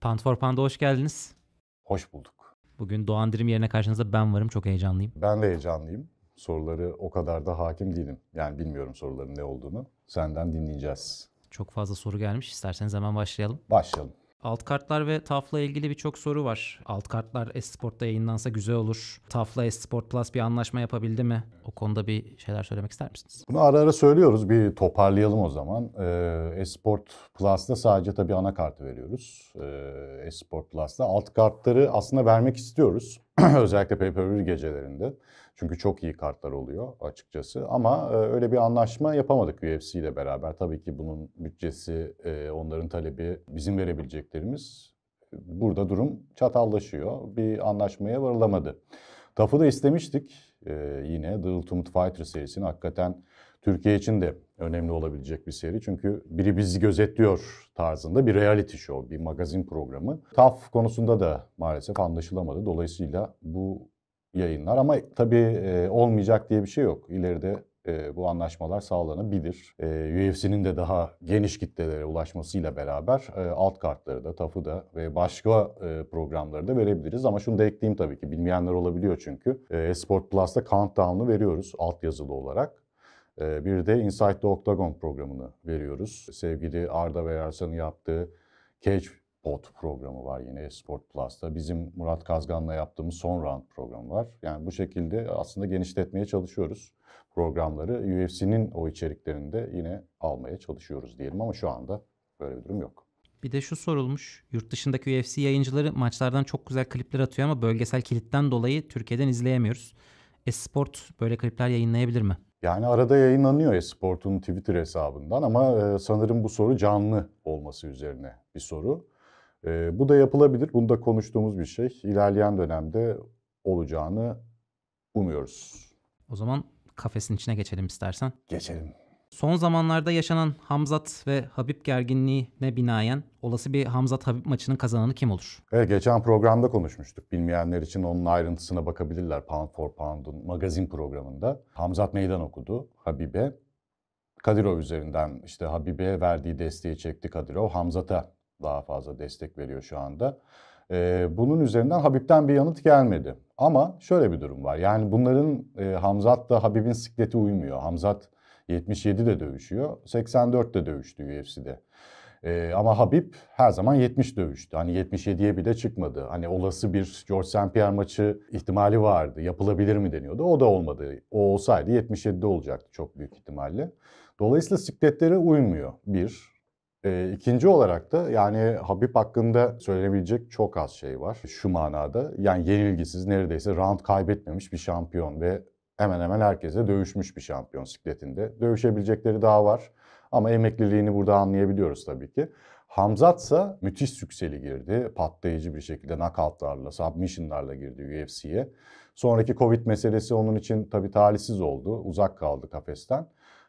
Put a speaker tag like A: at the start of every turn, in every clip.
A: Pound for Pound'a hoş geldiniz. Hoş bulduk. Bugün Doğan Dirim yerine karşınızda ben varım. Çok heyecanlıyım.
B: Ben de heyecanlıyım. Soruları o kadar da hakim değilim. Yani bilmiyorum soruların ne olduğunu. Senden dinleyeceğiz. Çok fazla soru gelmiş. İsterseniz hemen başlayalım. Başlayalım.
A: Alt kartlar ve TAF'la ilgili birçok soru var. Alt kartlar Esport'ta yayınlansa güzel olur. TAF'la Esport Plus bir anlaşma yapabildi mi? O konuda bir şeyler söylemek ister
B: misiniz? Bunu ara ara söylüyoruz. Bir toparlayalım o zaman. Ee, Esport Plus'ta sadece tabii ana kartı veriyoruz. Ee, Esport Plus'ta alt kartları aslında vermek istiyoruz. Özellikle Pay Per View gecelerinde. Çünkü çok iyi kartlar oluyor açıkçası. Ama e, öyle bir anlaşma yapamadık UFC ile beraber. Tabii ki bunun bütçesi, e, onların talebi, bizim verebileceklerimiz. E, burada durum çatallaşıyor. Bir anlaşmaya varılamadı. Tafı da istemiştik. Yine The Ultimate Fighter serisini hakikaten Türkiye için de önemli olabilecek bir seri. Çünkü biri bizi gözetliyor tarzında bir reality show, bir magazin programı. TAF konusunda da maalesef anlaşılamadı. Dolayısıyla bu yayınlar. Ama tabii e, olmayacak diye bir şey yok. İleride e, bu anlaşmalar sağlanabilir. E, UFC'nin de daha geniş kitlelere ulaşmasıyla beraber e, alt kartları da, tafı da ve başka e, programları da verebiliriz. Ama şunu da ekleyeyim tabii ki bilmeyenler olabiliyor çünkü. E, Esport Sport Plus'ta Countdown'u veriyoruz alt yazılı olarak. E, bir de Inside the Octagon programını veriyoruz. Sevgili Arda ve Ersan'ın yaptığı Cage Bot programı var yine Esport Plus'ta. Bizim Murat Kazgan'la yaptığımız son round programı var. Yani bu şekilde aslında genişletmeye çalışıyoruz programları. UFC'nin o içeriklerini de yine almaya çalışıyoruz diyelim ama şu anda böyle bir durum yok.
A: Bir de şu sorulmuş. Yurt dışındaki UFC yayıncıları maçlardan çok güzel klipler atıyor ama bölgesel kilitten dolayı Türkiye'den izleyemiyoruz. Esport böyle klipler yayınlayabilir mi?
B: Yani arada yayınlanıyor Esport'un Twitter hesabından ama e, sanırım bu soru canlı olması üzerine bir soru. E, bu da yapılabilir. Bunu da konuştuğumuz bir şey. İlerleyen dönemde olacağını umuyoruz.
A: O zaman kafesin içine geçelim istersen. Geçelim. Son zamanlarda yaşanan Hamzat ve Habib gerginliğine binaen olası bir Hamzat-Habib maçının kazananı kim olur?
B: Evet, geçen programda konuşmuştuk. Bilmeyenler için onun ayrıntısına bakabilirler Pound for Pound'un magazin programında. Hamzat meydan okudu Habib'e. Kadirov üzerinden işte Habib'e verdiği desteği çekti Kadirov. Hamzat'a daha fazla destek veriyor şu anda. E, bunun üzerinden Habib'ten bir yanıt gelmedi. Ama şöyle bir durum var. Yani bunların e, da Habib'in sikleti uymuyor. Hamzat 77 de dövüşüyor. 84 de dövüştü UFC'de. E, ee, ama Habib her zaman 70 dövüştü. Hani 77'ye bile çıkmadı. Hani olası bir George St. Pierre maçı ihtimali vardı. Yapılabilir mi deniyordu. O da olmadı. O olsaydı 77'de olacaktı çok büyük ihtimalle. Dolayısıyla sikletlere uymuyor. Bir. E, ikinci olarak da yani Habib hakkında söylenebilecek çok az şey var. Şu manada yani yenilgisiz neredeyse round kaybetmemiş bir şampiyon ve hemen hemen herkese dövüşmüş bir şampiyon sikletinde. Dövüşebilecekleri daha var ama emekliliğini burada anlayabiliyoruz tabii ki. Hamzat ise müthiş sükseli girdi. Patlayıcı bir şekilde knockoutlarla, submissionlarla girdi UFC'ye. Sonraki Covid meselesi onun için tabii talihsiz oldu. Uzak kaldı kafesten.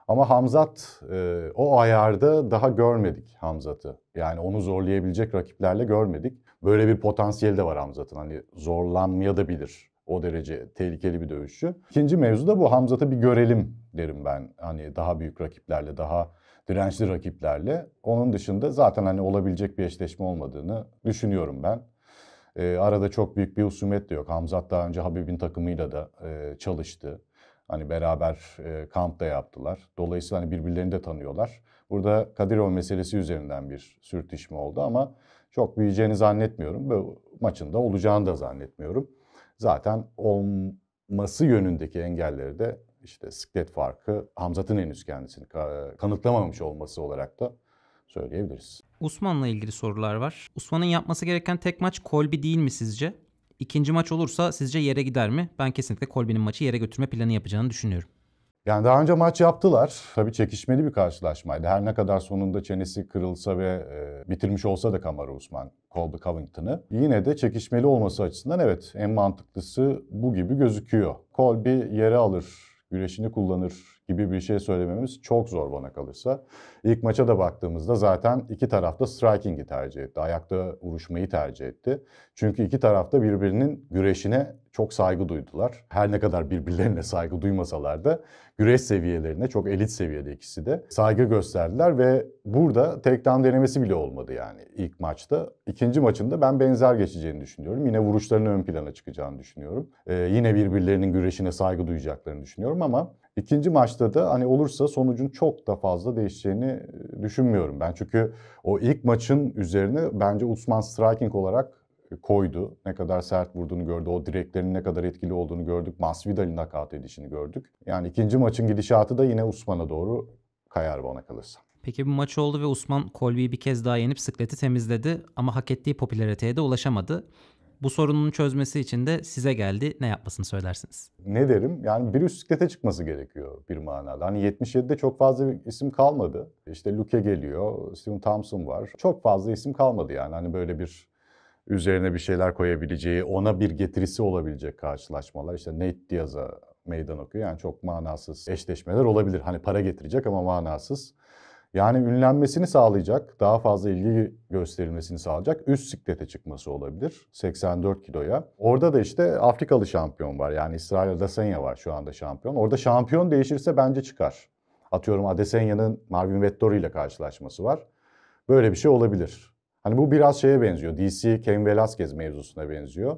B: Ama Hamzat e, o ayarda daha görmedik Hamzat'ı. Yani onu zorlayabilecek rakiplerle görmedik. Böyle bir potansiyeli de var Hamzat'ın. Hani zorlanmaya da bilir. O derece tehlikeli bir dövüşçü. İkinci mevzu da bu Hamzat'ı bir görelim derim ben. Hani daha büyük rakiplerle, daha dirençli rakiplerle. Onun dışında zaten hani olabilecek bir eşleşme olmadığını düşünüyorum ben. E, arada çok büyük bir husumet de yok. Hamzat daha önce Habib'in takımıyla da e, çalıştı. Hani beraber e, kamp da yaptılar. Dolayısıyla hani birbirlerini de tanıyorlar. Burada Kadirov meselesi üzerinden bir sürtüşme oldu ama çok büyüyeceğini zannetmiyorum. Bu maçın da olacağını da zannetmiyorum. Zaten olması yönündeki engelleri de işte siklet farkı Hamzat'ın henüz kendisini kanıtlamamış olması olarak da söyleyebiliriz.
A: Usman'la ilgili sorular var. Usman'ın yapması gereken tek maç Kolbi değil mi sizce? İkinci maç olursa sizce yere gider mi? Ben kesinlikle Kolbi'nin maçı yere götürme planı yapacağını düşünüyorum.
B: Yani daha önce maç yaptılar. Tabii çekişmeli bir karşılaşmaydı. Her ne kadar sonunda çenesi kırılsa ve e, bitirmiş olsa da Kamara Usman Colby Covington'ı. Yine de çekişmeli olması açısından evet en mantıklısı bu gibi gözüküyor. Colby yere alır, güreşini kullanır, gibi bir şey söylememiz çok zor bana kalırsa. İlk maça da baktığımızda zaten iki tarafta striking'i tercih etti. Ayakta vuruşmayı tercih etti. Çünkü iki tarafta birbirinin güreşine çok saygı duydular. Her ne kadar birbirlerine saygı duymasalar da güreş seviyelerine çok elit seviyede ikisi de saygı gösterdiler ve burada tek takedown denemesi bile olmadı yani ilk maçta. İkinci maçında ben benzer geçeceğini düşünüyorum. Yine vuruşlarının ön plana çıkacağını düşünüyorum. Ee, yine birbirlerinin güreşine saygı duyacaklarını düşünüyorum ama İkinci maçta da hani olursa sonucun çok da fazla değişeceğini e, düşünmüyorum ben. Çünkü o ilk maçın üzerine bence Usman striking olarak e, koydu. Ne kadar sert vurduğunu gördü. O direklerin ne kadar etkili olduğunu gördük. Masvidal'in nakat edişini gördük. Yani ikinci maçın gidişatı da yine Usman'a doğru kayar bana kalırsa.
A: Peki bu maç oldu ve Usman Colby'yi bir kez daha yenip sıkleti temizledi ama hak ettiği popülariteye de ulaşamadı. Bu sorunun çözmesi için de size geldi. Ne yapmasını söylersiniz?
B: Ne derim? Yani bir üstlüklete çıkması gerekiyor bir manada. Hani 77'de çok fazla bir isim kalmadı. İşte Luke geliyor, Steven Thompson var. Çok fazla isim kalmadı yani. Hani böyle bir üzerine bir şeyler koyabileceği, ona bir getirisi olabilecek karşılaşmalar. İşte Nate Diaz'a meydan okuyor. Yani çok manasız eşleşmeler olabilir. Hani para getirecek ama manasız. Yani ünlenmesini sağlayacak, daha fazla ilgi gösterilmesini sağlayacak üst siklete çıkması olabilir 84 kiloya. Orada da işte Afrikalı şampiyon var yani İsrail Adesanya var şu anda şampiyon. Orada şampiyon değişirse bence çıkar. Atıyorum Adesanya'nın Marvin Vettori ile karşılaşması var. Böyle bir şey olabilir. Hani bu biraz şeye benziyor. DC Kane Velasquez mevzusuna benziyor.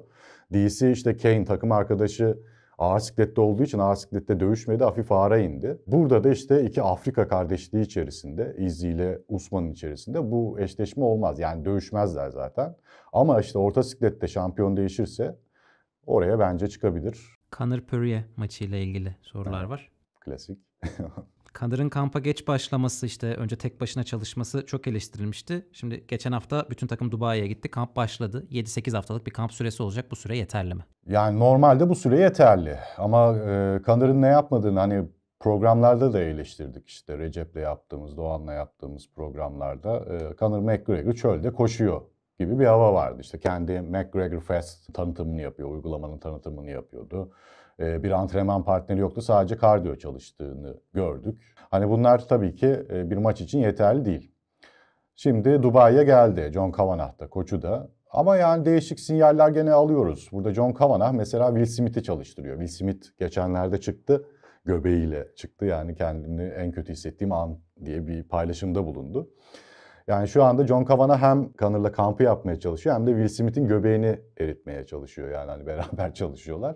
B: DC işte Kane takım arkadaşı ağır siklette olduğu için ağır siklette dövüşmedi, hafif ağara indi. Burada da işte iki Afrika kardeşliği içerisinde, İzzi ile Usman'ın içerisinde bu eşleşme olmaz. Yani dövüşmezler zaten. Ama işte orta siklette şampiyon değişirse oraya bence çıkabilir.
A: Conor Purye'ye maçıyla ilgili sorular evet. var. Klasik. Kadir'in kampa geç başlaması işte önce tek başına çalışması çok eleştirilmişti. Şimdi geçen hafta bütün takım Dubai'ye gitti. Kamp başladı. 7-8 haftalık bir kamp süresi olacak. Bu süre yeterli mi?
B: Yani normalde bu süre yeterli. Ama e, Kanır'ın ne yapmadığını hani programlarda da eleştirdik işte Recep'le yaptığımız, Doğan'la yaptığımız programlarda. E, Conor McGregor çölde koşuyor gibi bir hava vardı. İşte kendi McGregor Fest tanıtımını yapıyor, uygulamanın tanıtımını yapıyordu. Ee, bir antrenman partneri yoktu. Sadece kardiyo çalıştığını gördük. Hani bunlar tabii ki e, bir maç için yeterli değil. Şimdi Dubai'ye geldi John Kavanagh da, koçu da. Ama yani değişik sinyaller gene alıyoruz. Burada John Kavanagh mesela Will Smith'i çalıştırıyor. Will Smith geçenlerde çıktı. Göbeğiyle çıktı yani kendini en kötü hissettiğim an diye bir paylaşımda bulundu. Yani şu anda John Kavanagh hem Connor'la kampı yapmaya çalışıyor hem de Will Smith'in göbeğini eritmeye çalışıyor. Yani hani beraber çalışıyorlar.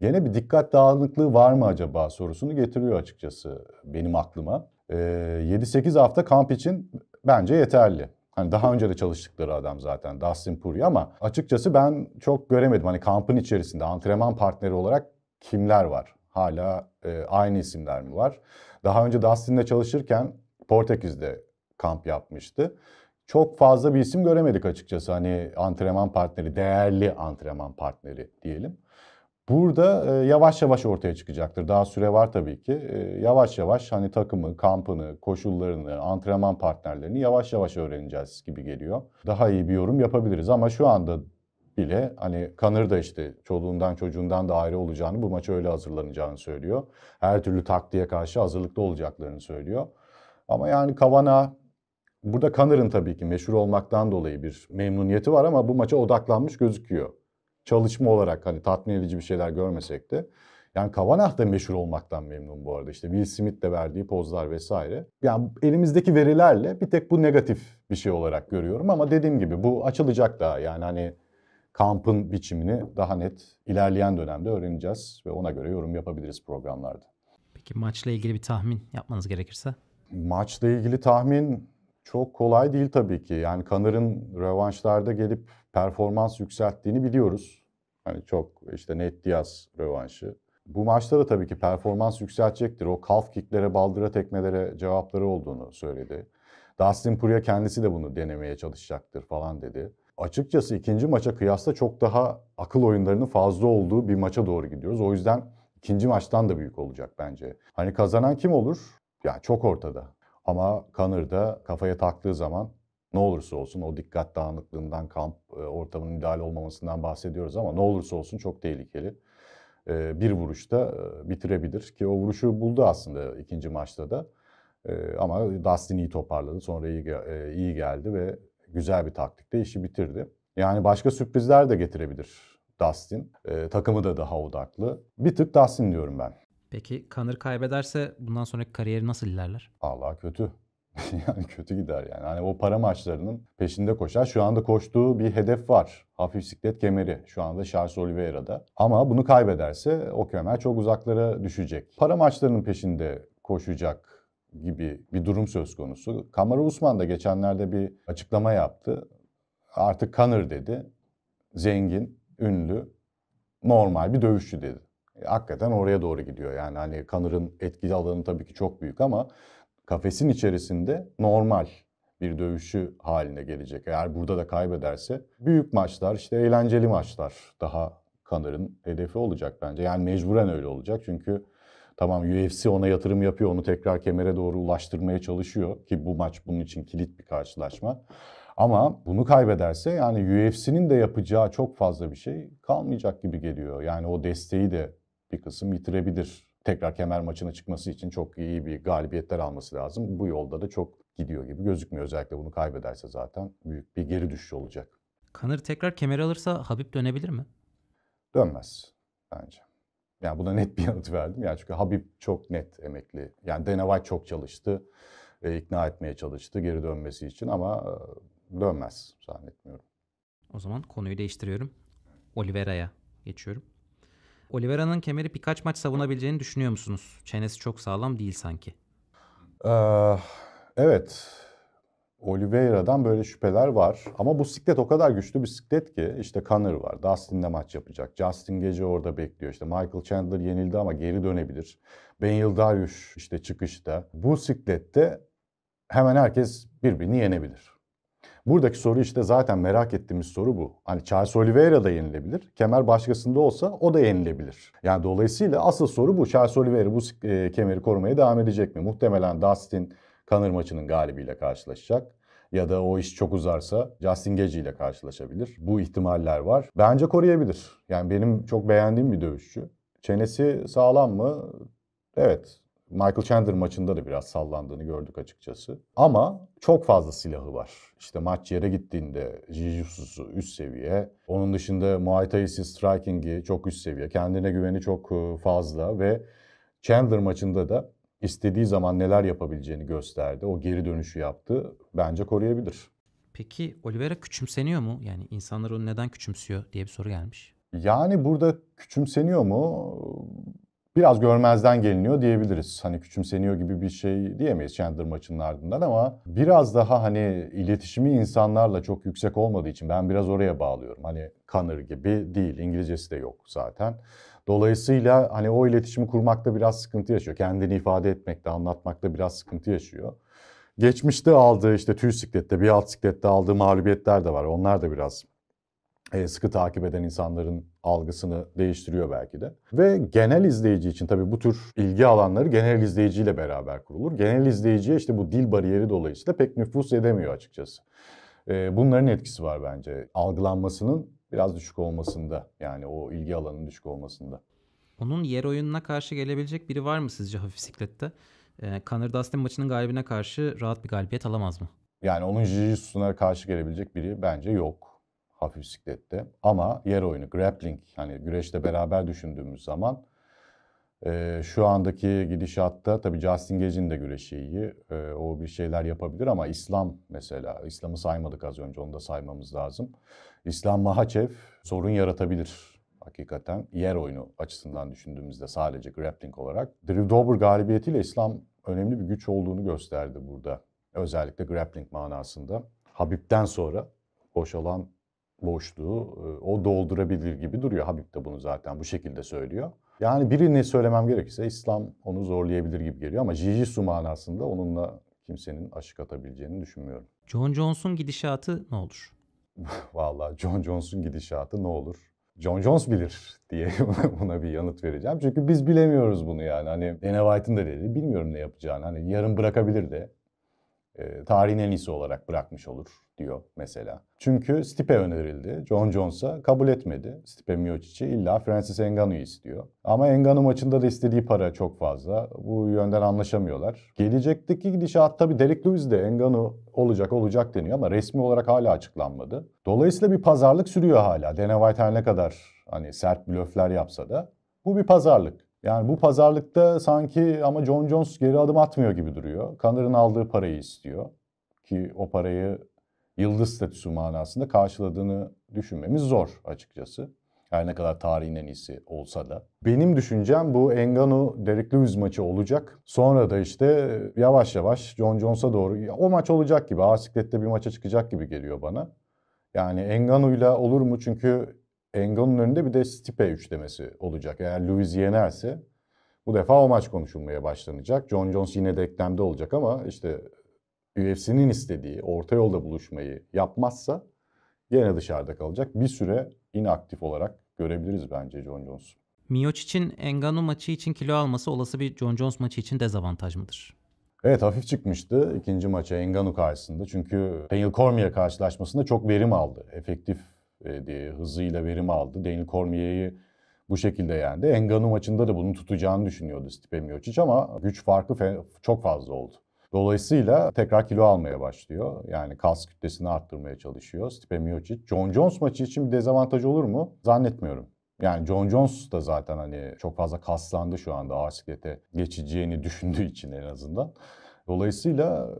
B: Gene bir dikkat dağınıklığı var mı acaba sorusunu getiriyor açıkçası benim aklıma. E, ee, 7-8 hafta kamp için bence yeterli. Hani daha önce de çalıştıkları adam zaten Dustin Puri ama açıkçası ben çok göremedim. Hani kampın içerisinde antrenman partneri olarak kimler var? Hala e, aynı isimler mi var? Daha önce Dustin'le çalışırken Portekiz'de kamp yapmıştı. Çok fazla bir isim göremedik açıkçası. Hani antrenman partneri, değerli antrenman partneri diyelim. Burada e, yavaş yavaş ortaya çıkacaktır. Daha süre var tabii ki. E, yavaş yavaş hani takımı, kampını, koşullarını, antrenman partnerlerini yavaş yavaş öğreneceğiz gibi geliyor. Daha iyi bir yorum yapabiliriz ama şu anda bile hani Kanır da işte çoluğundan çocuğundan da ayrı olacağını, bu maça öyle hazırlanacağını söylüyor. Her türlü taktiğe karşı hazırlıklı olacaklarını söylüyor. Ama yani Kavana burada Kanır'ın tabii ki meşhur olmaktan dolayı bir memnuniyeti var ama bu maça odaklanmış gözüküyor çalışma olarak hani tatmin edici bir şeyler görmesek de yani Kavanagh da meşhur olmaktan memnun bu arada. İşte Will Smith de verdiği pozlar vesaire. Yani elimizdeki verilerle bir tek bu negatif bir şey olarak görüyorum ama dediğim gibi bu açılacak daha. Yani hani kampın biçimini daha net ilerleyen dönemde öğreneceğiz ve ona göre yorum yapabiliriz programlarda.
A: Peki maçla ilgili bir tahmin yapmanız gerekirse?
B: Maçla ilgili tahmin çok kolay değil tabii ki. Yani Kanar'ın revanşlarda gelip performans yükselttiğini biliyoruz. Hani çok işte Net Diaz revanşı. Bu maçta da tabii ki performans yükseltecektir. O calf kicklere, baldıra tekmelere cevapları olduğunu söyledi. Dustin Poirier kendisi de bunu denemeye çalışacaktır falan dedi. Açıkçası ikinci maça kıyasla çok daha akıl oyunlarının fazla olduğu bir maça doğru gidiyoruz. O yüzden ikinci maçtan da büyük olacak bence. Hani kazanan kim olur? Ya çok ortada. Ama Connor da kafaya taktığı zaman ne olursa olsun o dikkat dağınıklığından, kamp e, ortamının müdahale olmamasından bahsediyoruz ama ne olursa olsun çok tehlikeli. E, bir vuruşta e, bitirebilir ki o vuruşu buldu aslında ikinci maçta da. Ama Dustin iyi toparladı. Sonra iyi, iyi geldi ve güzel bir taktikte işi bitirdi. Yani başka sürprizler de getirebilir Dustin. takımı da daha odaklı. Bir tık Dustin diyorum ben.
A: Peki Kanır kaybederse bundan sonraki kariyeri nasıl ilerler?
B: Allah kötü. yani kötü gider yani. Hani o para maçlarının peşinde koşar. Şu anda koştuğu bir hedef var. Hafif siklet kemeri şu anda Charles Oliveira'da. Ama bunu kaybederse o kemer çok uzaklara düşecek. Para maçlarının peşinde koşacak gibi bir durum söz konusu. Kamara Usman da geçenlerde bir açıklama yaptı. Artık Kanır dedi. Zengin, ünlü, normal bir dövüşçü dedi hakikaten oraya doğru gidiyor. Yani hani kanırın etkili alanı tabii ki çok büyük ama kafesin içerisinde normal bir dövüşü haline gelecek. Eğer burada da kaybederse büyük maçlar işte eğlenceli maçlar daha Kanar'ın hedefi olacak bence. Yani mecburen öyle olacak çünkü tamam UFC ona yatırım yapıyor onu tekrar kemere doğru ulaştırmaya çalışıyor ki bu maç bunun için kilit bir karşılaşma. Ama bunu kaybederse yani UFC'nin de yapacağı çok fazla bir şey kalmayacak gibi geliyor. Yani o desteği de bir kısım yitirebilir. Tekrar kemer maçına çıkması için çok iyi bir galibiyetler alması lazım. Bu yolda da çok gidiyor gibi gözükmüyor. Özellikle bunu kaybederse zaten büyük bir geri düşüş olacak.
A: Kanır tekrar kemer alırsa Habib dönebilir mi?
B: Dönmez bence. Yani buna net bir yanıt verdim. Yani çünkü Habib çok net emekli. Yani Dana White çok çalıştı. E, ikna etmeye çalıştı geri dönmesi için ama e, dönmez zannetmiyorum.
A: O zaman konuyu değiştiriyorum. Oliveira'ya geçiyorum. Oliveira'nın kemeri birkaç maç savunabileceğini düşünüyor musunuz? Çenesi çok sağlam değil sanki.
B: Ee, evet. Oliveira'dan böyle şüpheler var. Ama bu siklet o kadar güçlü bir siklet ki işte Connor var. Dustin'le maç yapacak. Justin gece orada bekliyor. İşte Michael Chandler yenildi ama geri dönebilir. Benil Darius işte çıkışta. Bu siklette hemen herkes birbirini yenebilir. Buradaki soru işte zaten merak ettiğimiz soru bu. Hani Charles Oliveira da yenilebilir. Kemer başkasında olsa o da yenilebilir. Yani dolayısıyla asıl soru bu. Charles Oliveira bu e, kemeri korumaya devam edecek mi? Muhtemelen Dustin Kanır maçının galibiyle karşılaşacak ya da o iş çok uzarsa Justin Gage ile karşılaşabilir. Bu ihtimaller var. Bence koruyabilir. Yani benim çok beğendiğim bir dövüşçü. Çenesi sağlam mı? Evet. Michael Chandler maçında da biraz sallandığını gördük açıkçası. Ama çok fazla silahı var. İşte maç yere gittiğinde jiu-jitsu'su üst seviye. Onun dışında Muay Thai'si, striking'i çok üst seviye. Kendine güveni çok e, fazla ve Chandler maçında da istediği zaman neler yapabileceğini gösterdi. O geri dönüşü yaptı. Bence koruyabilir.
A: Peki Oliveira küçümseniyor mu? Yani insanlar onu neden küçümsüyor diye bir soru gelmiş.
B: Yani burada küçümseniyor mu? biraz görmezden geliniyor diyebiliriz. Hani küçümseniyor gibi bir şey diyemeyiz Chandler maçının ardından ama biraz daha hani iletişimi insanlarla çok yüksek olmadığı için ben biraz oraya bağlıyorum. Hani Connor gibi değil. İngilizcesi de yok zaten. Dolayısıyla hani o iletişimi kurmakta biraz sıkıntı yaşıyor. Kendini ifade etmekte, anlatmakta biraz sıkıntı yaşıyor. Geçmişte aldığı işte tüy siklette, bir alt siklette aldığı mağlubiyetler de var. Onlar da biraz e, sıkı takip eden insanların algısını değiştiriyor belki de. Ve genel izleyici için tabii bu tür ilgi alanları genel izleyiciyle beraber kurulur. Genel izleyiciye işte bu dil bariyeri dolayısıyla pek nüfus edemiyor açıkçası. Ee, bunların etkisi var bence. Algılanmasının biraz düşük olmasında yani o ilgi alanının düşük olmasında.
A: Onun yer oyununa karşı gelebilecek biri var mı sizce hafif siklette? E, ee, Connor Dustin maçının galibine karşı rahat bir galibiyet alamaz mı?
B: Yani onun Jiu-Jitsu'na karşı gelebilecek biri bence yok hafif siklette. Ama yer oyunu, grappling hani güreşle beraber düşündüğümüz zaman e, şu andaki gidişatta tabii Justin Gage'in de güreşi iyi. E, o bir şeyler yapabilir ama İslam mesela. İslam'ı saymadık az önce onu da saymamız lazım. İslam Mahaçev sorun yaratabilir hakikaten yer oyunu açısından düşündüğümüzde sadece grappling olarak. Drew Dober galibiyetiyle İslam önemli bir güç olduğunu gösterdi burada. Özellikle grappling manasında. Habib'den sonra boşalan boşluğu e, o doldurabilir gibi duruyor. Habib de bunu zaten bu şekilde söylüyor. Yani birini söylemem gerekirse İslam onu zorlayabilir gibi geliyor ama jiu-jitsu manasında onunla kimsenin aşık atabileceğini düşünmüyorum.
A: John Jones'un gidişatı ne olur?
B: Vallahi John Jones'un gidişatı ne olur? John Jones bilir diye buna bir yanıt vereceğim. Çünkü biz bilemiyoruz bunu yani. Hani Dana White'ın da dedi bilmiyorum ne yapacağını. Hani yarın bırakabilir de e, tarihin en iyisi olarak bırakmış olur diyor mesela. Çünkü Stipe önerildi. John Jones'a kabul etmedi. Stipe Miocic'i illa Francis Engano'yu istiyor. Ama Engano maçında da istediği para çok fazla. Bu yönden anlaşamıyorlar. Gelecekteki gidişat tabi Derek Lewis de Engano olacak olacak deniyor ama resmi olarak hala açıklanmadı. Dolayısıyla bir pazarlık sürüyor hala. Dana White her ne kadar hani sert blöfler yapsa da bu bir pazarlık. Yani bu pazarlıkta sanki ama John Jones geri adım atmıyor gibi duruyor. Connor'ın aldığı parayı istiyor. Ki o parayı yıldız statüsü manasında karşıladığını düşünmemiz zor açıkçası. Her ne kadar tarihin en iyisi olsa da. Benim düşüncem bu Engano Derek Lewis maçı olacak. Sonra da işte e, yavaş yavaş John Jones'a doğru o maç olacak gibi. Asiklette bir maça çıkacak gibi geliyor bana. Yani Engano'yla olur mu? Çünkü Engon'un önünde bir de Stipe üçlemesi olacak. Eğer Luiz yenerse bu defa o maç konuşulmaya başlanacak. John Jones yine de eklemde olacak ama işte UFC'nin istediği orta yolda buluşmayı yapmazsa yine dışarıda kalacak. Bir süre inaktif olarak görebiliriz bence John Jones.
A: Miyoç için Engano maçı için kilo alması olası bir John Jones maçı için dezavantaj mıdır?
B: Evet hafif çıkmıştı ikinci maça Engano karşısında. Çünkü Daniel Cormier karşılaşmasında çok verim aldı. Efektif e, diye hızıyla verim aldı. Daniel Cormier'i bu şekilde yendi. Engano maçında da bunun tutacağını düşünüyordu Stipe Miocic ama güç farkı çok fazla oldu. Dolayısıyla tekrar kilo almaya başlıyor. Yani kas kütlesini arttırmaya çalışıyor Stipe Miocic. John Jones maçı için bir dezavantaj olur mu? Zannetmiyorum. Yani John Jones da zaten hani çok fazla kaslandı şu anda ağır siklete geçeceğini düşündüğü için en azından. Dolayısıyla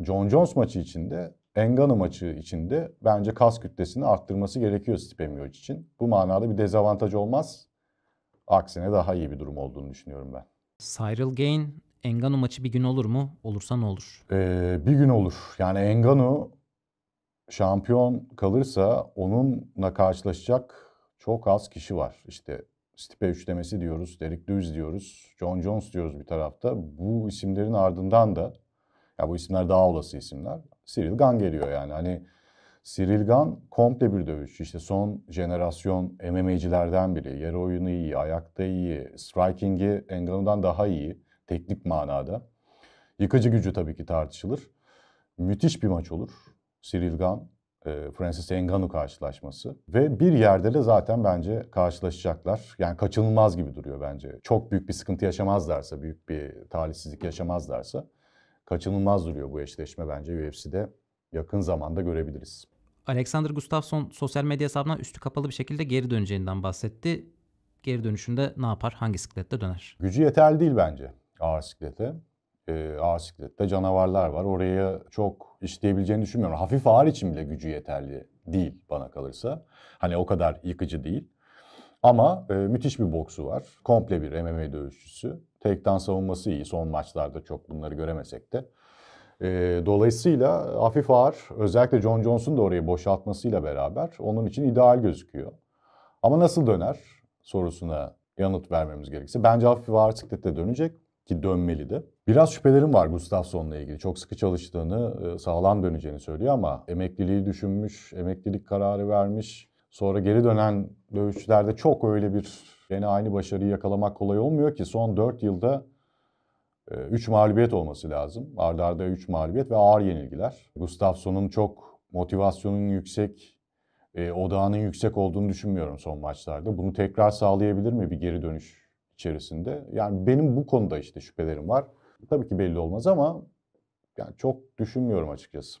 B: John Jones maçı içinde. Engana maçı içinde bence kas kütlesini arttırması gerekiyor stipe Stipemiyoc için. Bu manada bir dezavantaj olmaz. Aksine daha iyi bir durum olduğunu düşünüyorum ben.
A: Cyril Gain, Engano maçı bir gün olur mu? Olursa ne olur?
B: Ee, bir gün olur. Yani Engano şampiyon kalırsa onunla karşılaşacak çok az kişi var. İşte Stipe üçlemesi diyoruz, Derek Lewis diyoruz, John Jones diyoruz bir tarafta. Bu isimlerin ardından da, ya bu isimler daha olası isimler Cyril Gunn geliyor yani. Hani Cyril Gunn komple bir dövüşçü. İşte son jenerasyon MMA'cilerden biri. Yer oyunu iyi, ayakta iyi, striking'i Engano'dan daha iyi teknik manada. Yıkıcı gücü tabii ki tartışılır. Müthiş bir maç olur. Cyril Gunn, e, Francis Engano karşılaşması. Ve bir yerde de zaten bence karşılaşacaklar. Yani kaçınılmaz gibi duruyor bence. Çok büyük bir sıkıntı yaşamazlarsa, büyük bir talihsizlik yaşamazlarsa kaçınılmaz duruyor bu eşleşme bence UFC'de yakın zamanda görebiliriz.
A: Alexander Gustafsson sosyal medya hesabından üstü kapalı bir şekilde geri döneceğinden bahsetti. Geri dönüşünde ne yapar? Hangi siklette döner?
B: Gücü yeterli değil bence ağır siklete. Ee, ağır siklette canavarlar var. Oraya çok işleyebileceğini düşünmüyorum. Hafif ağır için bile gücü yeterli değil bana kalırsa. Hani o kadar yıkıcı değil. Ama e, müthiş bir boksu var. Komple bir MMA dövüşçüsü takedown savunması iyi. Son maçlarda çok bunları göremesek de. E, dolayısıyla hafif ağır özellikle John Johnson da orayı boşaltmasıyla beraber onun için ideal gözüküyor. Ama nasıl döner sorusuna yanıt vermemiz gerekirse. Bence hafif ağır siklette dönecek ki dönmeli de. Biraz şüphelerim var Gustafsson'la ilgili. Çok sıkı çalıştığını, e, sağlam döneceğini söylüyor ama emekliliği düşünmüş, emeklilik kararı vermiş. Sonra geri dönen dövüşçülerde çok öyle bir Yine aynı başarıyı yakalamak kolay olmuyor ki son 4 yılda 3 e, mağlubiyet olması lazım. Arda arda 3 mağlubiyet ve ağır yenilgiler. Gustafsson'un çok motivasyonun yüksek, e, odağının yüksek olduğunu düşünmüyorum son maçlarda. Bunu tekrar sağlayabilir mi bir geri dönüş içerisinde? Yani benim bu konuda işte şüphelerim var. Tabii ki belli olmaz ama yani çok düşünmüyorum açıkçası.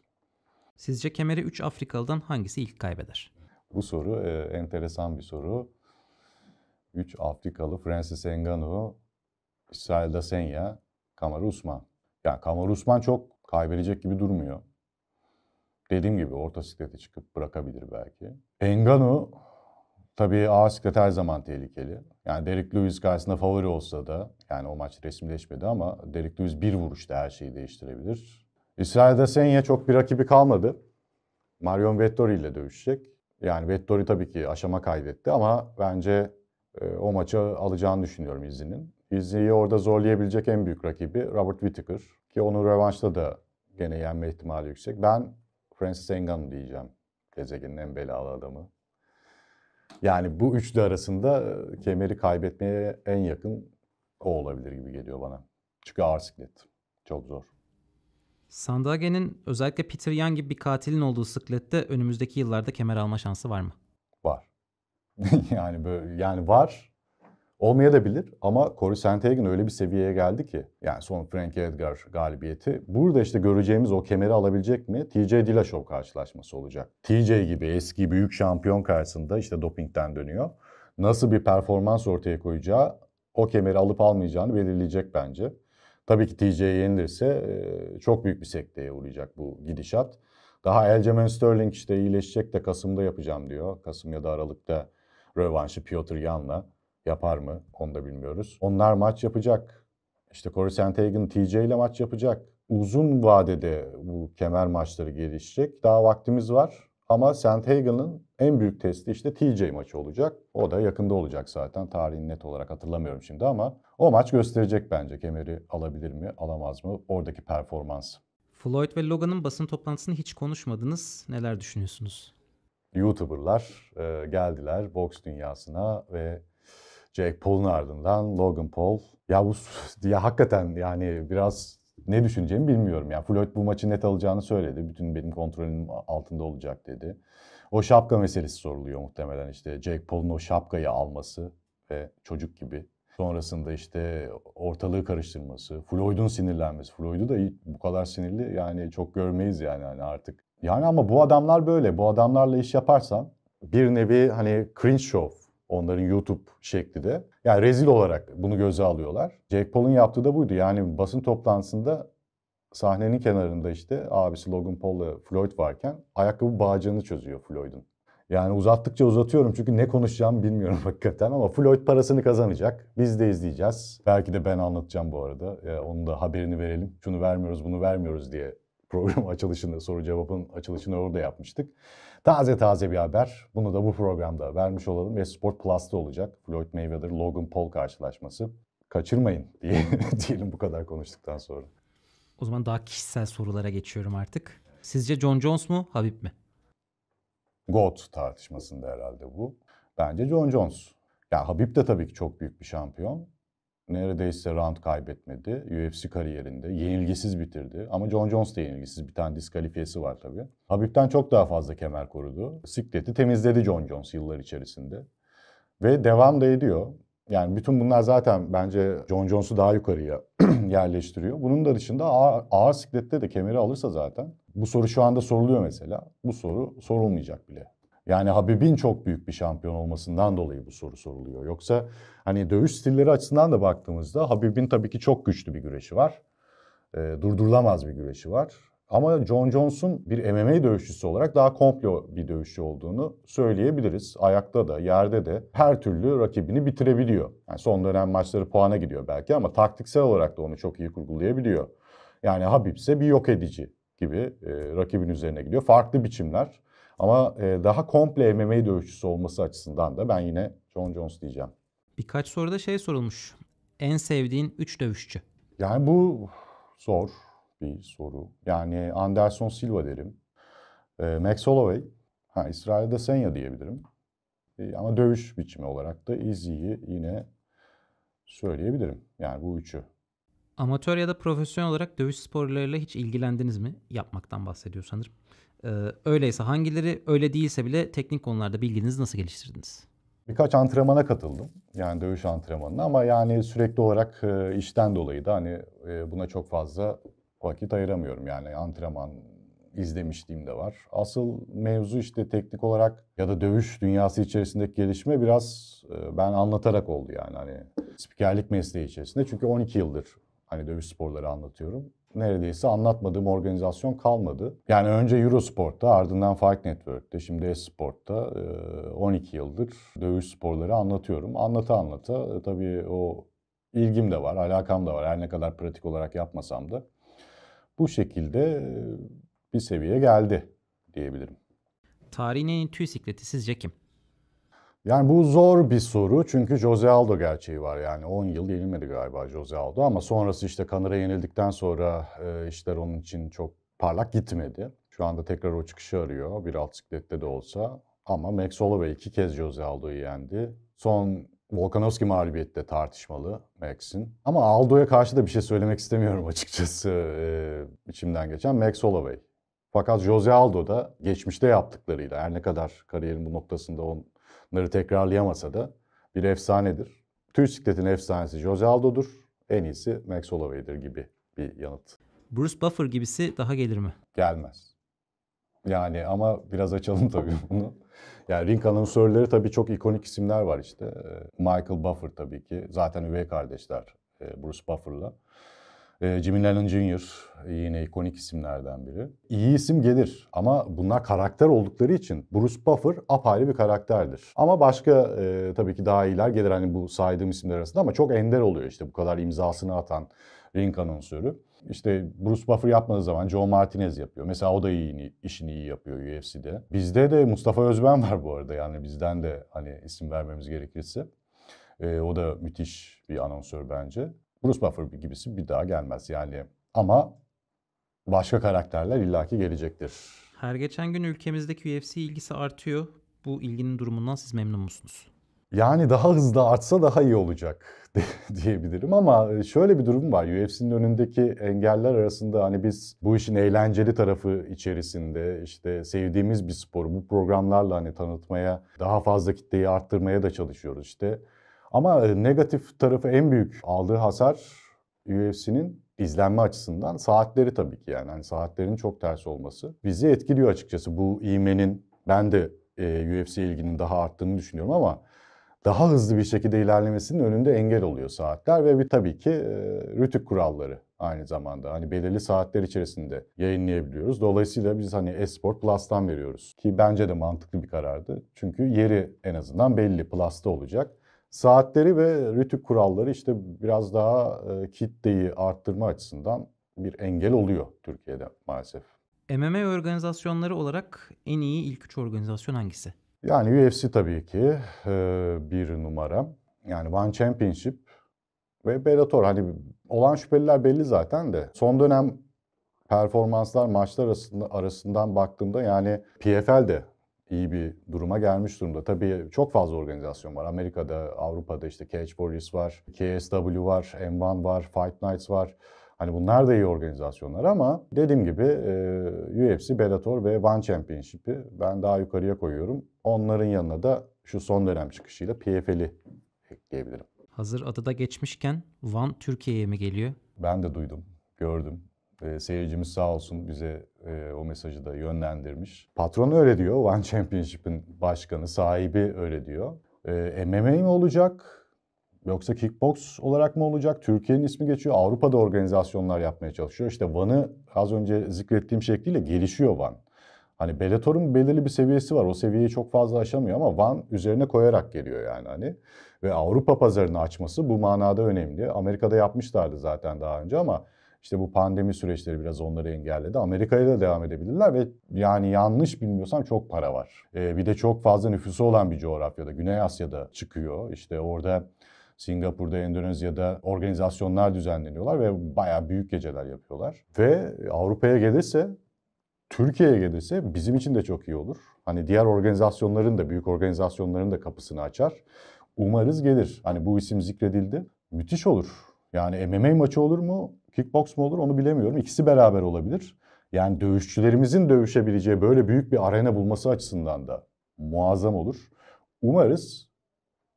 B: Sizce kemeri 3 Afrikalı'dan hangisi ilk kaybeder? Bu soru e, enteresan bir soru. 3 Afrikalı Francis Ngannou, İsrail Dasenya, Kamar Usman. Yani Kamar Usman çok kaybedecek gibi durmuyor. Dediğim gibi orta siklete çıkıp bırakabilir belki. Ngannou tabii a siklet her zaman tehlikeli. Yani Derek Lewis karşısında favori olsa da yani o maç resmileşmedi ama Derek Lewis bir vuruşta her şeyi değiştirebilir. İsrail Dasenya çok bir rakibi kalmadı. Marion Vettori ile dövüşecek. Yani Vettori tabii ki aşama kaydetti ama bence e, o maça alacağını düşünüyorum İzzi'nin. İzzi'yi orada zorlayabilecek en büyük rakibi Robert Whittaker. Ki onu revanşta da gene yenme ihtimali yüksek. Ben Francis Ngannou diyeceğim. Gezegenin en belalı adamı. Yani bu üçlü arasında e, kemeri kaybetmeye en yakın o olabilir gibi geliyor bana. Çünkü ağır siklet. Çok zor.
A: Sandage'nin özellikle Peter Young gibi bir katilin olduğu sıklette önümüzdeki yıllarda kemer alma şansı var mı?
B: Var. yani böyle yani var. Olmaya da bilir ama Corey Sandhagen öyle bir seviyeye geldi ki. Yani son Frank Edgar galibiyeti. Burada işte göreceğimiz o kemeri alabilecek mi? TJ Dillashaw karşılaşması olacak. TJ gibi eski büyük şampiyon karşısında işte dopingten dönüyor. Nasıl bir performans ortaya koyacağı o kemeri alıp almayacağını belirleyecek bence. Tabii ki TJ yenilirse e, çok büyük bir sekteye uğrayacak bu gidişat. Daha Elcemen Sterling işte iyileşecek de Kasım'da yapacağım diyor. Kasım ya da Aralık'ta rövanşı Piotr Yan'la yapar mı onu da bilmiyoruz. Onlar maç yapacak. İşte Corey Sandhagen TJ ile maç yapacak. Uzun vadede bu kemer maçları gelişecek. Daha vaktimiz var. Ama Sandhagen'ın en büyük testi işte TJ maçı olacak. O da yakında olacak zaten. Tarihini net olarak hatırlamıyorum şimdi ama o maç gösterecek bence kemeri alabilir mi, alamaz mı oradaki performans.
A: Floyd ve Logan'ın basın toplantısını hiç konuşmadınız. Neler düşünüyorsunuz?
B: YouTuber'lar e, geldiler box dünyasına ve Jake Paul'un ardından Logan Paul. Ya bu ya hakikaten yani biraz ne düşüneceğimi bilmiyorum. Yani Floyd bu maçı net alacağını söyledi. Bütün benim kontrolüm altında olacak dedi. O şapka meselesi soruluyor muhtemelen işte Jake Paul'un o şapkayı alması ve çocuk gibi Sonrasında işte ortalığı karıştırması, Floyd'un sinirlenmesi. Floyd'u da bu kadar sinirli yani çok görmeyiz yani, yani artık yani ama bu adamlar böyle. Bu adamlarla iş yaparsan bir nevi hani cringe show onların YouTube şekli de. Yani rezil olarak bunu göze alıyorlar. Jake Paul'un yaptığı da buydu. Yani basın toplantısında sahnenin kenarında işte abisi Logan Paul ile Floyd varken ayakkabı bağcığını çözüyor Floyd'un. Yani uzattıkça uzatıyorum çünkü ne konuşacağım bilmiyorum hakikaten ama Floyd parasını kazanacak. Biz de izleyeceğiz. Belki de ben anlatacağım bu arada. Ee, onun da haberini verelim. Şunu vermiyoruz, bunu vermiyoruz diye program açılışında soru cevabın açılışını orada yapmıştık. Taze taze bir haber. Bunu da bu programda vermiş olalım ve Sport Plus'ta olacak. Floyd Mayweather, Logan Paul karşılaşması. Kaçırmayın diye diyelim bu kadar konuştuktan sonra.
A: O zaman daha kişisel sorulara geçiyorum artık. Sizce John Jones mu, Habib mi?
B: GOAT tartışmasında herhalde bu. Bence John Jones. Ya Habib de tabii ki çok büyük bir şampiyon neredeyse round kaybetmedi UFC kariyerinde. Yenilgisiz bitirdi ama John Jones da yenilgisiz bir tane diskalifiyesi var tabii. Habib'ten çok daha fazla kemer korudu. Sikleti temizledi John Jones yıllar içerisinde. Ve devam da ediyor. Yani bütün bunlar zaten bence John Jones'u daha yukarıya yerleştiriyor. Bunun da dışında ağır, ağır siklette de kemeri alırsa zaten bu soru şu anda soruluyor mesela. Bu soru sorulmayacak bile. Yani Habib'in çok büyük bir şampiyon olmasından dolayı bu soru soruluyor. Yoksa hani dövüş stilleri açısından da baktığımızda Habib'in tabii ki çok güçlü bir güreşi var. E, durdurulamaz bir güreşi var. Ama John Jones'un bir MMA dövüşçüsü olarak daha komplo bir dövüşçü olduğunu söyleyebiliriz. Ayakta da, yerde de her türlü rakibini bitirebiliyor. Yani son dönem maçları puana gidiyor belki ama taktiksel olarak da onu çok iyi kurgulayabiliyor. Yani Habib ise bir yok edici gibi e, rakibin üzerine gidiyor. Farklı biçimler ama e, daha komple MMA dövüşçüsü olması açısından da ben yine John Jones diyeceğim.
A: Birkaç soruda şey sorulmuş. En sevdiğin 3 dövüşçü.
B: Yani bu zor bir soru. Yani Anderson Silva derim. E, Max Holloway. Ha, İsrail'de Senya diyebilirim. E, ama dövüş biçimi olarak da Izzy'yi yine söyleyebilirim. Yani bu üçü.
A: Amatör ya da profesyonel olarak dövüş sporlarıyla hiç ilgilendiniz mi? Yapmaktan bahsediyor sanırım. Ee, öyleyse hangileri, öyle değilse bile teknik konularda bilginizi nasıl geliştirdiniz?
B: Birkaç antrenmana katıldım. Yani dövüş antrenmanına ama yani sürekli olarak e, işten dolayı da hani e, buna çok fazla vakit ayıramıyorum. Yani antrenman izlemişliğim de var. Asıl mevzu işte teknik olarak ya da dövüş dünyası içerisindeki gelişme biraz e, ben anlatarak oldu yani hani spikerlik mesleği içerisinde. Çünkü 12 yıldır hani dövüş sporları anlatıyorum neredeyse anlatmadığım organizasyon kalmadı. Yani önce Eurosport'ta ardından Fight Network'te şimdi Esport'ta 12 yıldır dövüş sporları anlatıyorum. Anlata anlata e, tabii o ilgim de var, alakam da var her ne kadar pratik olarak yapmasam da. Bu şekilde bir seviye geldi diyebilirim.
A: Tarihin en iyi tüy sikleti sizce kim?
B: Yani bu zor bir soru çünkü Jose Aldo gerçeği var. Yani 10 yıl yenilmedi galiba Jose Aldo ama sonrası işte Kanır'a yenildikten sonra e, işler onun için çok parlak gitmedi. Şu anda tekrar o çıkışı arıyor bir alt siklette de olsa. Ama Max Holloway iki kez Jose Aldo'yu yendi. Son Volkanovski mağlubiyeti de tartışmalı Max'in. Ama Aldo'ya karşı da bir şey söylemek istemiyorum açıkçası e, içimden geçen Max Holloway. Fakat Jose Aldo da geçmişte yaptıklarıyla her ne kadar kariyerin bu noktasında on, bunları tekrarlayamasa da bir efsanedir. Tüy sikletin efsanesi Jose Aldo'dur. En iyisi Max Holloway'dir gibi bir yanıt.
A: Bruce Buffer gibisi daha gelir mi? Gelmez.
B: Yani ama biraz açalım tabii bunu. Yani ring anonsörleri tabii çok ikonik isimler var işte. Ee, Michael Buffer tabii ki. Zaten üvey kardeşler e, Bruce Buffer'la. E, Jimmy Lennon Jr. yine ikonik isimlerden biri. İyi isim gelir ama bunlar karakter oldukları için Bruce Buffer apayrı bir karakterdir. Ama başka e, tabii ki daha iyiler gelir hani bu saydığım isimler arasında ama çok ender oluyor işte bu kadar imzasını atan ring anonsörü. İşte Bruce Buffer yapmadığı zaman Joe Martinez yapıyor. Mesela o da iyi, işini iyi yapıyor UFC'de. Bizde de Mustafa Özben var bu arada yani bizden de hani isim vermemiz gerekirse. ee, o da müthiş bir anonsör bence. Bruce Buffer gibisi bir daha gelmez yani. Ama başka karakterler illaki gelecektir.
A: Her geçen gün ülkemizdeki UFC ilgisi artıyor. Bu ilginin durumundan siz memnun musunuz?
B: Yani daha hızlı artsa daha iyi olacak diyebilirim ama şöyle bir durum var. UFC'nin önündeki engeller arasında hani biz bu işin eğlenceli tarafı içerisinde işte sevdiğimiz bir sporu bu programlarla hani tanıtmaya daha fazla kitleyi arttırmaya da çalışıyoruz işte. Ama e, negatif tarafı en büyük aldığı hasar UFC'nin izlenme açısından saatleri tabii ki yani. yani saatlerin çok ters olması bizi etkiliyor açıkçası. Bu imenin ben de e, UFC ilginin daha arttığını düşünüyorum ama daha hızlı bir şekilde ilerlemesinin önünde engel oluyor saatler ve bir tabii ki e, rütük kuralları aynı zamanda. Hani belirli saatler içerisinde yayınlayabiliyoruz. Dolayısıyla biz hani Esport Plus'tan veriyoruz ki bence de mantıklı bir karardı. Çünkü yeri en azından belli Plus'ta olacak. Saatleri ve rütük kuralları işte biraz daha e, kitleyi arttırma açısından bir engel oluyor Türkiye'de maalesef.
A: MMA organizasyonları olarak en iyi ilk üç organizasyon hangisi?
B: Yani UFC tabii ki e, bir numara. Yani One Championship ve Bellator. Hani olan şüpheliler belli zaten de. Son dönem performanslar maçlar arasında, arasından baktığımda yani PFL de iyi bir duruma gelmiş durumda. Tabii çok fazla organizasyon var. Amerika'da, Avrupa'da işte Cage Warriors var, KSW var, M1 var, Fight Nights var. Hani bunlar da iyi organizasyonlar ama dediğim gibi e, UFC, Bellator ve One Championship'i ben daha yukarıya koyuyorum. Onların yanına da şu son dönem çıkışıyla PFL'i ekleyebilirim.
A: Hazır adı da geçmişken Van Türkiye'ye mi geliyor?
B: Ben de duydum, gördüm. E, seyircimiz sağ olsun bize e, o mesajı da yönlendirmiş. Patron öyle diyor, One Championship'in başkanı, sahibi öyle diyor. Ee, e, MMA mi olacak? Yoksa kickbox olarak mı olacak? Türkiye'nin ismi geçiyor. Avrupa'da organizasyonlar yapmaya çalışıyor. İşte Van'ı az önce zikrettiğim şekliyle gelişiyor Van. Hani Bellator'un belirli bir seviyesi var. O seviyeyi çok fazla aşamıyor ama Van üzerine koyarak geliyor yani hani. Ve Avrupa pazarını açması bu manada önemli. Amerika'da yapmışlardı zaten daha önce ama işte bu pandemi süreçleri biraz onları engelledi. Amerika'ya da devam edebilirler ve yani yanlış bilmiyorsam çok para var. Ee, bir de çok fazla nüfusu olan bir coğrafyada. Güney Asya'da çıkıyor. İşte orada Singapur'da, Endonezya'da organizasyonlar düzenleniyorlar ve bayağı büyük geceler yapıyorlar. Ve Avrupa'ya gelirse Türkiye'ye gelirse bizim için de çok iyi olur. Hani diğer organizasyonların da, büyük organizasyonların da kapısını açar. Umarız gelir. Hani bu isim zikredildi. Müthiş olur. Yani MMA maçı olur mu? kickbox mu olur onu bilemiyorum. İkisi beraber olabilir. Yani dövüşçülerimizin dövüşebileceği böyle büyük bir arena bulması açısından da muazzam olur. Umarız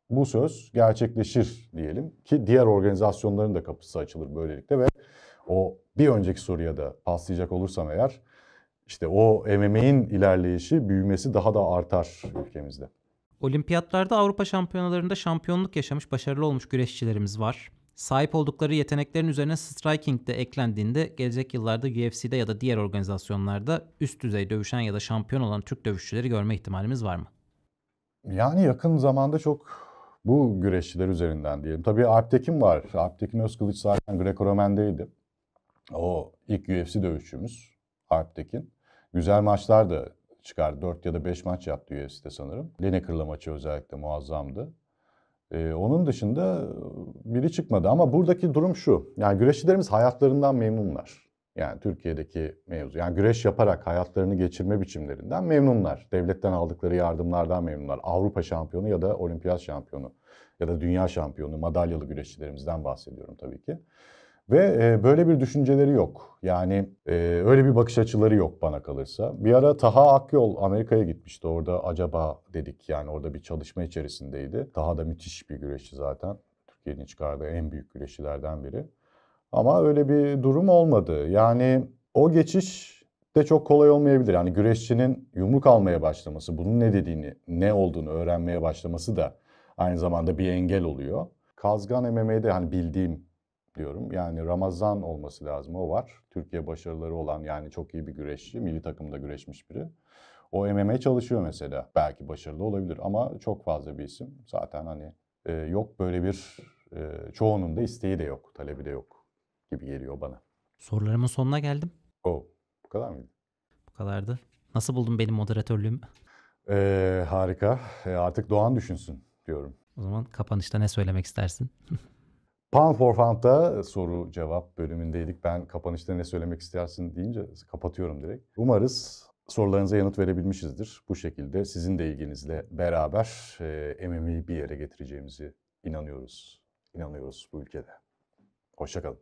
B: bu söz gerçekleşir diyelim ki diğer organizasyonların da kapısı açılır böylelikle ve o bir önceki soruya da paslayacak olursam eğer işte o MMA'in ilerleyişi, büyümesi daha da artar ülkemizde.
A: Olimpiyatlarda Avrupa şampiyonalarında şampiyonluk yaşamış başarılı olmuş güreşçilerimiz var. Sahip oldukları yeteneklerin üzerine striking de eklendiğinde gelecek yıllarda UFC'de ya da diğer organizasyonlarda üst düzey dövüşen ya da şampiyon olan Türk dövüşçüleri görme ihtimalimiz var mı?
B: Yani yakın zamanda çok bu güreşçiler üzerinden diyelim. Tabii Alp Tekin var. Alp Tekin Özkılıç zaten Greco-Romen'deydi. O ilk UFC dövüşçümüz Alp Tekin. Güzel maçlar da çıkardı. 4 ya da 5 maç yaptı UFC'de sanırım. Lineker'la maçı özellikle muazzamdı. Ee, onun dışında e, biri çıkmadı ama buradaki durum şu. Yani güreşçilerimiz hayatlarından memnunlar. Yani Türkiye'deki mevzu. Yani güreş yaparak hayatlarını geçirme biçimlerinden memnunlar. Devletten aldıkları yardımlardan memnunlar. Avrupa şampiyonu ya da olimpiyat şampiyonu ya da dünya şampiyonu madalyalı güreşçilerimizden bahsediyorum tabii ki. Ve e, böyle bir düşünceleri yok. Yani e, öyle bir bakış açıları yok bana kalırsa. Bir ara Taha Akyol Amerika'ya gitmişti. Orada acaba dedik yani orada bir çalışma içerisindeydi. Taha da müthiş bir güreşçi zaten. Türkiye'nin çıkardığı en büyük güreşçilerden biri. Ama öyle bir durum olmadı. Yani o geçiş de çok kolay olmayabilir. Yani güreşçinin yumruk almaya başlaması, bunun ne dediğini, ne olduğunu öğrenmeye başlaması da aynı zamanda bir engel oluyor. Kazgan MMA'de hani bildiğim diyorum. Yani Ramazan olması lazım o var. Türkiye başarıları olan yani çok iyi bir güreşçi. Milli takımda güreşmiş biri. O MMA çalışıyor mesela. Belki başarılı olabilir ama çok fazla bir isim. Zaten hani e, yok böyle bir e, çoğunun da isteği de yok. Talebi de yok gibi geliyor bana.
A: Sorularımın sonuna geldim. O bu kadar
B: mıydı? Bu kadardı. Nasıl buldun benim moderatörlüğümü? Ee, harika. E, artık Doğan düşünsün diyorum.
A: O zaman kapanışta ne söylemek istersin?
B: Pound for Pound'da e, soru cevap bölümündeydik. Ben kapanışta ne söylemek istersin deyince kapatıyorum direkt. Umarız sorularınıza yanıt verebilmişizdir. Bu şekilde sizin de ilginizle beraber e, MMI'yi bir yere getireceğimizi inanıyoruz. İnanıyoruz bu ülkede. Hoşçakalın.